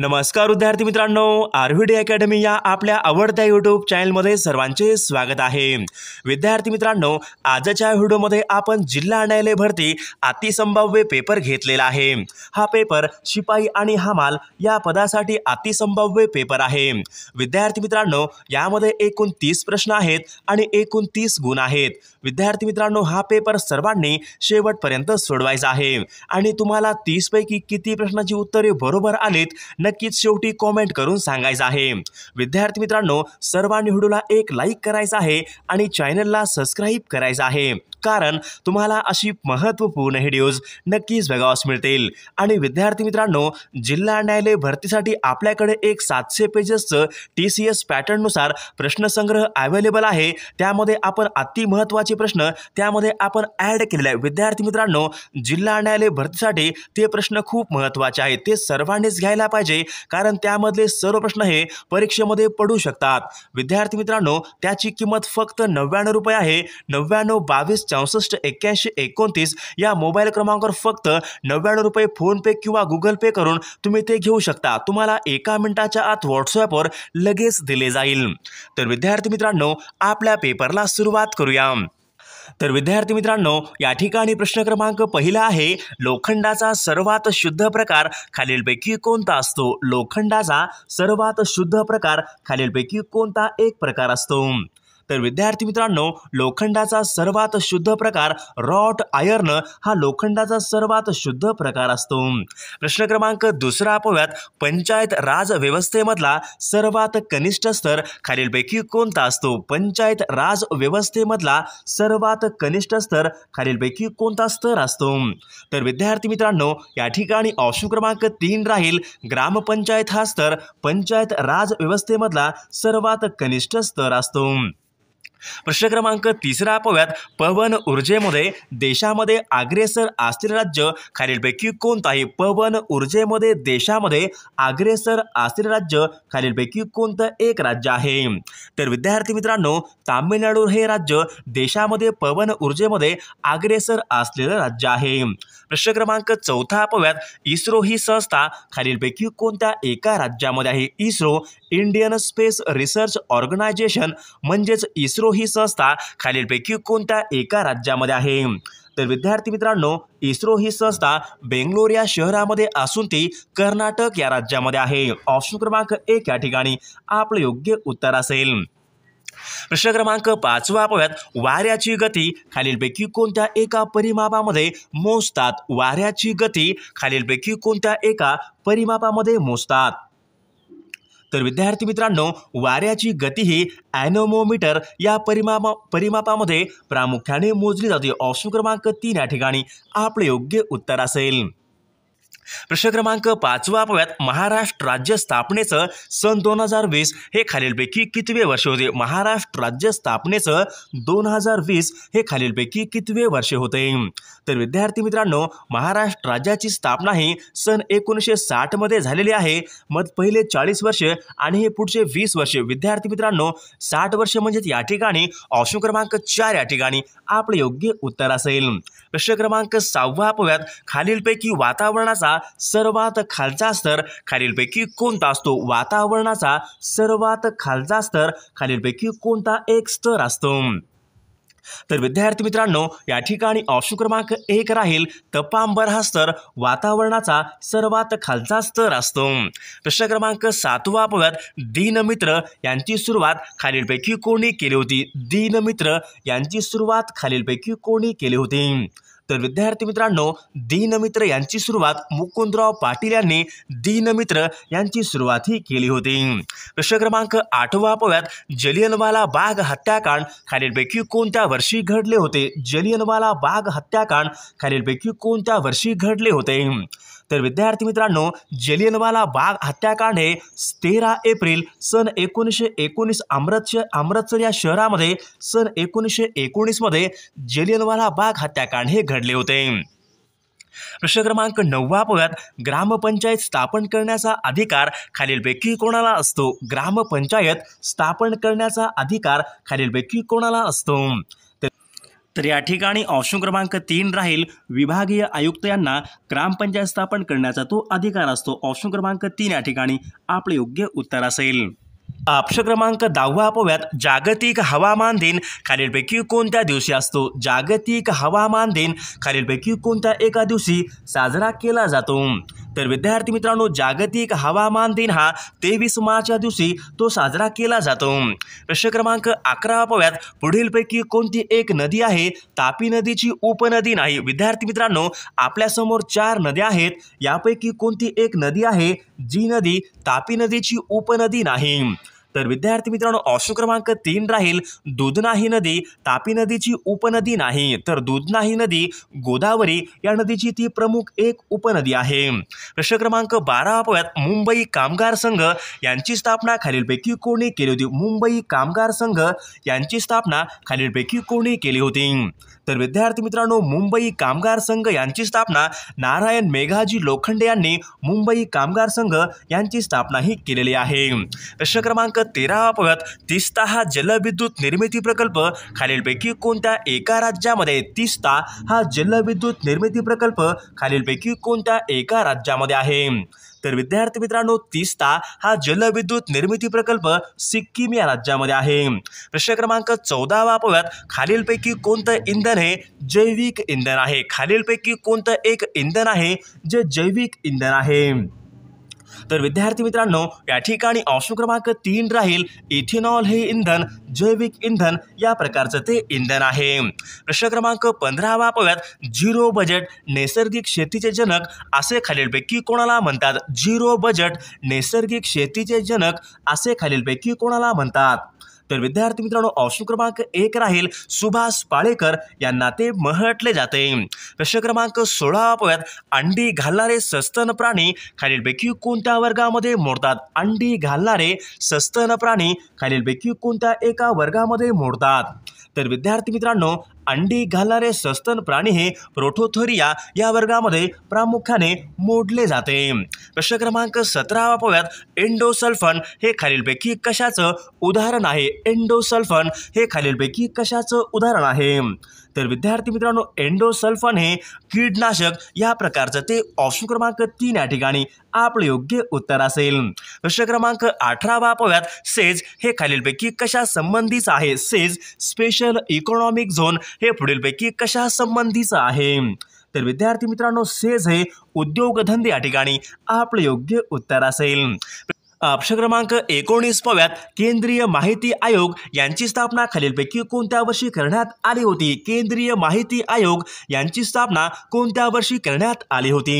नमस्कार विद्यार्थी मित्रांनो आरव्हीडी अकॅडमी या आपल्या आवडत्या यूट्यूब चॅनलमध्ये सर्वांचे स्वागत आहे विद्यार्थी मित्रांनो आजच्या व्हिडिओमध्ये आपण जिल्हा न्यायालय भरती अतिसंभाव्य पेपर घेतलेला आहे हा पेपर शिपाई आणि हमाल या पदासाठी अतिसंभाव्य पेपर आहे विद्यार्थी मित्रांनो यामध्ये एकूण तीस प्रश्न आहेत आणि एकूण तीस गुण आहेत विद्यार्थी मित्रांनो हा पेपर सर्वांनी शेवटपर्यंत सोडवायचा आहे आणि तुम्हाला तीसपैकी किती प्रश्नाची उत्तरे बरोबर आलीत नक्कीच शेवटी कॉमेंट करून सांगायचं आहे विद्यार्थी मित्रांनो सर्वांनी व्हिडिओला एक लाईक करायचा आहे आणि चॅनलला सबस्क्राईब करायचं आहे कारण तुम्हाला अशी महत्त्वपूर्ण व्हिडिओज नक्कीच बघावास मिळतील आणि विद्यार्थी मित्रांनो जिल्हा न्यायालय भरतीसाठी आपल्याकडे एक सातशे पेजेसचं टी सी एस पॅटर्ननुसार प्रश्नसंग्रह अवेलेबल आहे त्यामध्ये आपण अतिमहत्त्वाचे प्रश्न त्यामध्ये आपण ॲड केलेले आहे विद्यार्थी मित्रांनो जिल्हा न्यायालय भरतीसाठी ते प्रश्न खूप महत्त्वाचे आहेत ते सर्वांनीच घ्यायला पाहिजे कारण त्यामधले सर्व प्रश्न हे परीक्षेमध्ये पडू शकतात विद्यार्थी मित्रांनो त्याची किंमत फक्त नव्याण्णव रुपये आहे नव्याण्णव बावीस चौसष्ट एक्क्याऐंशी एकोणतीस या मोबाईल क्रमांकावर फक्त नव्याण्णव रुपये फोनपे किंवा गुगल पे करून तुम्ही ते घेऊ शकता तुम्हाला एका मिनिटाच्या आत व्हॉट्सअपवर लगेच दिले जाईल तर विद्यार्थी मित्रांनो आपल्या पेपरला सुरुवात करूया तर विद्यार्थी मित्रांनो या ठिकाणी प्रश्न क्रमांक पहिला आहे लोखंडाचा सर्वात शुद्ध प्रकार खालीलपैकी कोणता असतो लोखंडाचा सर्वात शुद्ध प्रकार खालीलपैकी कोणता एक प्रकार असतो तर विद्यार्थी मित्रांनो लोखंडाचा सर्वात शुद्ध प्रकार रॉट आयर्न हा लोखंडाचा सर्वात शुद्ध प्रकार असतो प्रश्न क्रमांक दुसरा अपव्यात पंचायत राज व्यवस्थेमधला सर्वात कनिष्ठ स्तर खालीलपैकी कोणता असतो पंचायत राज व्यवस्थेमधला सर्वात कनिष्ठ स्तर खालीलपैकी कोणता स्तर असतो तर विद्यार्थी मित्रांनो या ठिकाणी ऑप्शन क्रमांक तीन राहील ग्रामपंचायत हा स्तर पंचायत राज व्यवस्थेमधला सर्वात कनिष्ठ स्तर असतो प्रश्न क्रमांक तिसरा पाहूयात पवन ऊर्जेमध्ये देशामध्ये आग्रेसर असलेले राज्य खालीलपैकी आहे पवन ऊर्जेमध्ये देशामध्ये आग्रेसर असलेले राज्य खालीलपैकी कोणतं एक राज्य आहे तर विद्यार्थी मित्रांनो तामिळनाडू हे राज्य देशामध्ये पवन ऊर्जेमध्ये आग्रेसर असलेलं राज्य आहे प्रश्न क्रमांक चौथा अपव्यात इस्रो ही संस्था खालीलपैकी कोणत्या एका राज्यामध्ये आहे ISRO Indian space research organisation म्हणजेच इस्रो ही संस्था खालीलपैकी कोणत्या एका राज्यामध्ये आहे तर विद्यार्थी मित्रांनो इस्रो ही संस्था बेंगलोर या शहरामध्ये असून ती कर्नाटक या राज्यामध्ये आहे ऑप्शन क्रमांक एक या ठिकाणी आपलं योग्य उत्तर असेल प्रश्न क्रमांक पाचवा पाहूयात वाऱ्याची गती खालीलपैकी कोणत्या एका परिमापामध्ये मोजतात वाऱ्याची गती खालीलपैकी कोणत्या एका परिमापामध्ये मोजतात तर विद्यार्थी मित्रांनो वाऱ्याची गती ही ॲनोमोमीटर या परिमापा परिमापामध्ये प्रामुख्याने मोजली जाते ऑप्शन क्रमांक तीन या ठिकाणी आपले योग्य उत्तर असेल प्रश्न क्रमांक पाचवा अपाव्यात महाराष्ट्र राज्य स्थापनेचं सन दोन हजार वीस हे खालीलपैकी कितवे वर्ष होते महाराष्ट्र राज्य स्थापनेचं दोन हजार वीस हे खालीलपैकी कितवे वर्ष होते तर विद्यार्थी मित्रांनो महाराष्ट्र राज्याची स्थापना ही सन एकोणीसशे साठमध्ये झालेली आहे मग पहिले चाळीस वर्ष आणि हे पुढचे वीस वर्ष विद्यार्थी मित्रांनो साठ वर्ष म्हणजेच या ठिकाणी ऑप्शन क्रमांक चार या ठिकाणी आपले योग्य उत्तर असेल प्रश्न क्रमांक सहावा अपव्यात खालीलपैकी वातावरणाचा सर्वात खालचा स्तर खालीलपैकी कोणता असतो वातावरणाचा सर्वात खालचा स्तर खालीलपैकी कोणता एक स्तर असतो तर विद्यार्थी मित्रांनो या ठिकाणी ऑप्शन क्रमांक एक राहील तपांबर हा स्तर वातावरणाचा सर्वात खालचा स्तर असतो प्रश्न क्रमांक सातवा अपघात दीनमित्र यांची सुरुवात खालीलपैकी कोणी केली होती दीनमित्र यांची सुरुवात खालीलपैकी कोणी केली होती तर विद्यार्थी मित्रांनो दीनमित्र यांची सुरुवात मुकुंदराव पाटील यांनी दीनमित्र यांची सुरुवात ही केली होती प्रश्न क्रमांक आठवा पव्यात जलियनवाला बाग हत्याकांड खालीलपैकी कोणत्या वर्षी घडले होते जलियनवाला बाग हत्याकांड खालीलपैकी कोणत्या वर्षी घडले होते तर विद्यार्थी मित्रांनो जलियनवाला बाग हत्याकांड हे तेरा एप्रिल सन एकोणीसशे एकोणीस अमृतसर अमृतसर या शहरामध्ये सन एकोणीसशे एकोणीसमध्ये जलियनवाला बाग हत्याकांड हे घडले होते प्रश्न क्रमांक नववा पव्यात ग्रामपंचायत स्थापन करण्याचा अधिकार खालीलपैकी कोणाला असतो ग्रामपंचायत स्थापन करण्याचा अधिकार खालीलपैकी कोणाला असतो तर या ठिकाणी ऑप्शन क्रमांक तीन राहील विभागीय आयुक्त यांना ग्रामपंचायत स्थापन करण्याचा तो अधिकार असतो ऑप्शन क्रमांक तीन या ठिकाणी आपले योग्य उत्तर असेल अक्ष क्रमांक दहावा अपव्यात जागतिक हवामान दिन खालीलपैकी कोणत्या दिवशी असतो जागतिक हवामान दिन खालीलपैकी कोणत्या एका दिवशी साजरा केला जातो तर विद्यार्थी मित्रांनो जागतिक हवामान दिन हा तेवीस मार्च दिवशी तो साजरा केला जातो प्रश्न क्रमांक अकरा अपव्यात पुढीलपैकी कोणती एक नदी आहे तापी नदीची उपनदी नाही विद्यार्थी मित्रांनो आपल्यासमोर चार नद्या आहेत यापैकी कोणती एक नदी आहे जी नदी तापी नदीची उपनदी नाही तर विद्यार्थी मित्रांनो ऑप्शन क्रमांक तीन राहील दुधनाही नदी तापी नदीची उपनदी नाही तर दुधनाही नदी गोदावरी या नदीची ती प्रमुख एक उपनदी आहे प्रश्न क्रमांक बाराव्यात मुंबई कामगार संघ यांची स्थापना खालीलपैकी कोणी केली होती मुंबई कामगार संघ यांची स्थापना खालीलपैकी कोणी केली होती तर विद्यार्थी मित्रांनो मुंबई कामगार संघ यांची स्थापना नारायण मेघाजी लोखंडे यांनी मुंबई कामगार संघ यांची स्थापना ही केलेली आहे प्रश्न क्रमांक क्रमांक तेरा अपघात तिस्ता हा जलविद्युत निर्मिती प्रकल्प खालीलपैकी कोणत्या एका राज्यामध्ये तिस्ता हा जलविद्युत निर्मिती प्रकल्प खालीलपैकी कोणत्या एका राज्यामध्ये आहे तर विद्यार्थी मित्रांनो तिस्ता हा जलविद्युत निर्मिती प्रकल्प सिक्कीम या राज्यामध्ये आहे प्रश्न क्रमांक वा अपघात खालीलपैकी कोणतं इंधन हे जैविक इंधन आहे खालीलपैकी कोणतं एक इंधन आहे जे जैविक इंधन आहे तर विद्यार्थी मित्रांनो या ठिकाणी ऑप्शन क्रमांक तीन राहील इथेनॉल हे इंधन जैविक इंधन या प्रकारचं ते इंधन आहे प्रश्न क्रमांक पंधरावा पाहूयात झिरो बजेट नैसर्गिक शेतीचे जनक असे खालीलपैकी कोणाला म्हणतात झिरो बजेट नैसर्गिक शेतीचे जनक असे खालीलपैकी कोणाला म्हणतात तर विद्यार्थी मित्रांनो ऑप्शन क्रमांक एक राहील सुभाष पाळेकर यांना ते म्हटले जाते प्रश्न क्रमांक सोळाव्यात अंडी घालणारे सस्तन प्राणी खालीलपैकी कोणत्या वर्गामध्ये मोडतात अंडी घालणारे सस्तन प्राणी खालीलपैकी कोणत्या एका वर्गामध्ये मोडतात तर विद्यार्थी मित्रांनो अंडी घालणारे सस्तन प्राणी हे प्रोटोथोरिया या वर्गामध्ये प्रामुख्याने मोडले जाते प्रश्न क्रमांक सतरावा पाहूयात एंडोसल्फन हे खालीलपैकी कशाचं उदाहरण आहे एंडोसल्फन हे खालीलपैकी कशाचं उदाहरण आहे तर विद्यार्थी मित्रांनो एंडोसल्फन हे कीडनाशक या प्रकारचं ते ऑप्शन क्रमांक तीन या ठिकाणी आपलं योग्य उत्तर असेल प्रश्न क्रमांक अठरा वापव्यात सेज हे खालीलपैकी कशा संबंधीच आहे सेज स्पेशल इकॉनॉमिक झोन हे पुढीलपैकी कशा संबंधीच आहे तर विद्यार्थी मित्रांनो सेज हे उद्योगधंदे या ठिकाणी आपलं योग्य उत्तर असेल प्रश्न क्रमांक पव्यात केंद्रीय माहिती आयोग यांची स्थापना खालीलपैकी कोणत्या वर्षी करण्यात आली होती केंद्रीय माहिती आयोग यांची स्थापना कोणत्या वर्षी करण्यात आली होती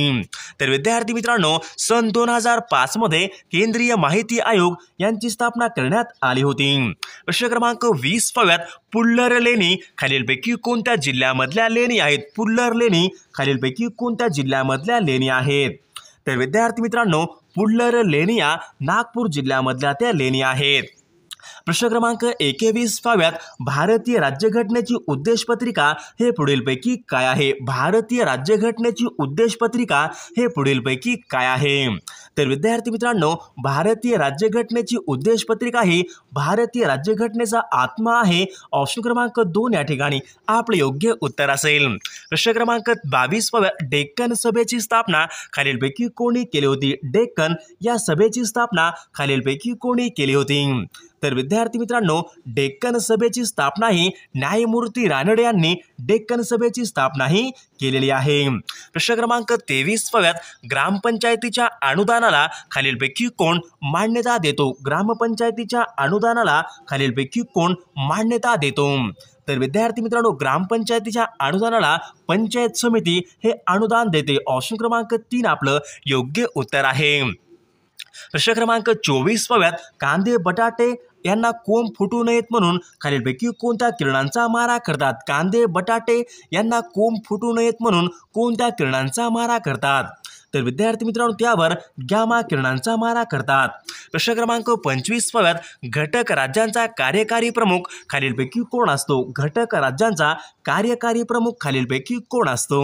तर विद्यार्थी मित्रांनो सन दोन हजार पाचमध्ये केंद्रीय माहिती आयोग यांची स्थापना करण्यात आली होती प्रश्न क्रमांक वीस पव्यात पुल्लर लेणी खालीलपैकी कोणत्या जिल्ह्यामधल्या लेणी आहेत पुल्लर लेणी खालीलपैकी कोणत्या जिल्ह्यामधल्या लेणी आहेत तर विद्यार्थी मित्रांनो पुडलर लेनिया नागपूर जिल्ह्यामधल्या त्या लेणी आहेत प्रश्न क्रमांक एकेवीस पाव्यात भारतीय राज्यघटनेची उद्देशपत्रिका हे पुढीलपैकी काय आहे भारतीय राज्यघटनेची उद्देशपत्रिका हे पुढीलपैकी काय आहे तर विद्यार्थी मित्रांनो भारतीय राज्यघटनेची उद्देशपत्रिका ही भारतीय राज्यघटनेचा आत्मा आहे ऑप्शन क्रमांक दोन या ठिकाणी आपले योग्य उत्तर असेल प्रश्न क्रमांक बावीस पाव्यात डेक्कन सभेची स्थापना खालीलपैकी कोणी केली होती डेक्कन या सभेची स्थापना खालीलपैकी कोणी केली होती तर विद्यार्थी मित्रांनो डेक्कन सभेची स्थापना ही न्यायमूर्ती रानडे यांनी डेक्कन सभेची स्थापनाही केलेली आहे प्रश्न क्रमांक तेवीस पव्यात ग्रामपंचायतीच्या अनुदानाला खालीलपैकी कोण मान्यता देतो ग्रामपंचायतीच्या अनुदानाला खालीलपैकी कोण मान्यता देतो तर विद्यार्थी मित्रांनो ग्रामपंचायतीच्या अनुदानाला पंचायत समिती हे अनुदान देते ऑप्शन क्रमांक तीन आपलं योग्य उत्तर आहे प्रश्न क्रमांक चोवीस पव्यात कांदे बटाटे यांना कोंब फुटू नयेत म्हणून खालीलपैकी कोणत्या किरणांचा मारा करतात कांदे बटाटे यांना कोंब फुटू नयेत म्हणून कोणत्या किरणांचा मारा करतात तर विद्यार्थी मित्रांनो त्यावर ग्यामा किरणांचा मारा करतात प्रश्न क्रमांक पंचवीस पाव्यात घटक राज्यांचा कार्यकारी प्रमुख खालीलपैकी कोण असतो घटक राज्यांचा कार्यकारी प्रमुख खालीलपैकी कोण असतो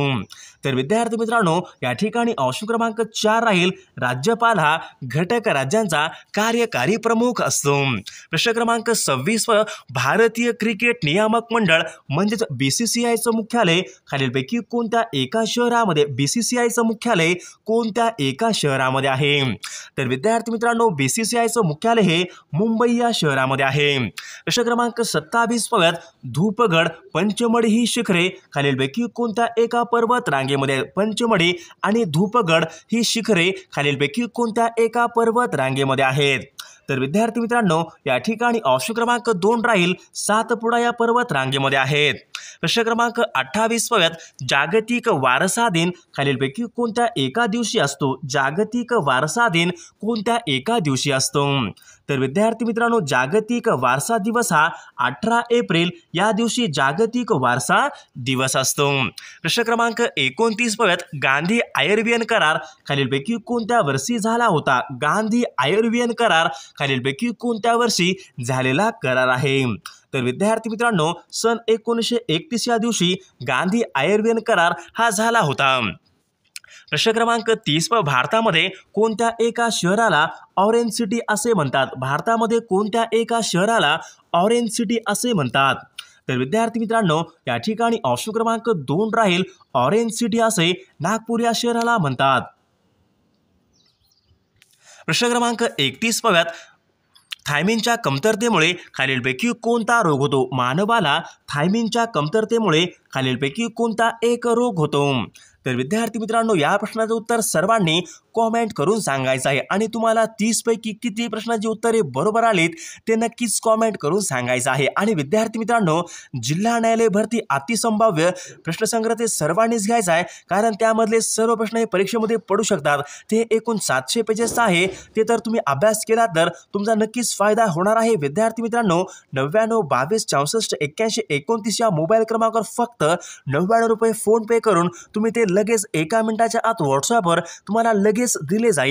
तर विद्यार्थी मित्रांनो या ठिकाणी ऑप्शन क्रमांक चार राहील राज्यपाल हा घटक राज्यांचा कार्यकारी प्रमुख असतो प्रश्न क्रमांक सव्वीस व भारतीय क्रिकेट नियामक मंडळ म्हणजेच बीसीसीआयचं मुख्यालय खालीलपैकी कोणत्या एका शहरामध्ये बीसीसीआयचं मुख्यालय कोणत्या एका शहरामध्ये आहे तर विद्यार्थी मित्रांनो बीसीसीआयचं मुख्यालय हे मुंबई या शहरामध्ये आहे प्रश्न क्रमांक सत्तावीस पव्यात धूपगड पंचमढी ही शिखरे खालीलपैकी कोणत्या एका पर्वत रांगे रांगेमध्ये पंचमढी आणि धूपगड ही शिखरे खालीलपैकी कोणत्या एका पर्वत रांगेमध्ये आहेत तर विद्यार्थी मित्रांनो या ठिकाणी ऑप्शन क्रमांक दोन राहील सातपुडा या पर्वत रांगेमध्ये आहेत प्रश्न क्रमांक पव्यात जागतिक वारसा दिन खालीलपैकी कोणत्या एका दिवशी असतो जागतिक वारसा दिन कोणत्या एका दिवशी असतो तर विद्यार्थी मित्रांनो जागतिक वारसा दिवस हा अठरा एप्रिल या दिवशी जागतिक वारसा दिवस असतो प्रश्न क्रमांक एकोणतीस पाहूयात गांधी आयुर्वेन करार खालीलपैकी कोणत्या वर्षी झाला होता गांधी आयुर्वेन करार खालीलपैकी कोणत्या वर्षी झालेला करार आहे तर विद्यार्थी मित्रांनो सन एकोणीसशे एकतीस या दिवशी गांधी आयुर्वेन करार हा झाला होता प्रश्न क्रमांक तीस व भारतामध्ये कोणत्या एका शहराला ऑरेंज सिटी असे म्हणतात भारतामध्ये कोणत्या एका शहराला ऑरेंज सिटी असे म्हणतात तर विद्यार्थी मित्रांनो या ठिकाणी ऑप्शन क्रमांक दोन राहील ऑरेंज सिटी असे नागपूर या शहराला म्हणतात प्रश्न क्रमांक एकतीस पव्यात थायमिनच्या कमतरतेमुळे खालीलपैकी कोणता रोग होतो मानवाला थायमिनच्या कमतरतेमुळे खालीलपैकी कोणता एक रोग होतो तर विद्यार्थी मित्रांनो या प्रश्नाचं उत्तर सर्वांनी कॉमेंट करून सांगायचं आहे आणि तुम्हाला तीसपैकी किती प्रश्नाची उत्तरे बरोबर आलीत ते नक्कीच कॉमेंट करून सांगायचं आहे आणि विद्यार्थी मित्रांनो जिल्हा न्यायालय भरती अतिसंभाव्य प्रश्नसंग्रह ते सर्वांनीच घ्यायचा आहे कारण त्यामधले सर्व प्रश्न हे परीक्षेमध्ये पडू शकतात ते एकूण सातशे पेजेस आहे ते तर तुम्ही अभ्यास केला तर तुमचा नक्कीच फायदा होणार आहे विद्यार्थी मित्रांनो नव्याण्णव बावीस चौसष्ट एक्क्याऐंशी एकोणतीस या मोबाईल क्रमांकावर फक्त नव्याण्णव रुपये फोन पे करून तुम्ही ते लगेच एका मिनिटाच्या आत व्हॉट्सअपवर तुम्हाला लगेच Es diles a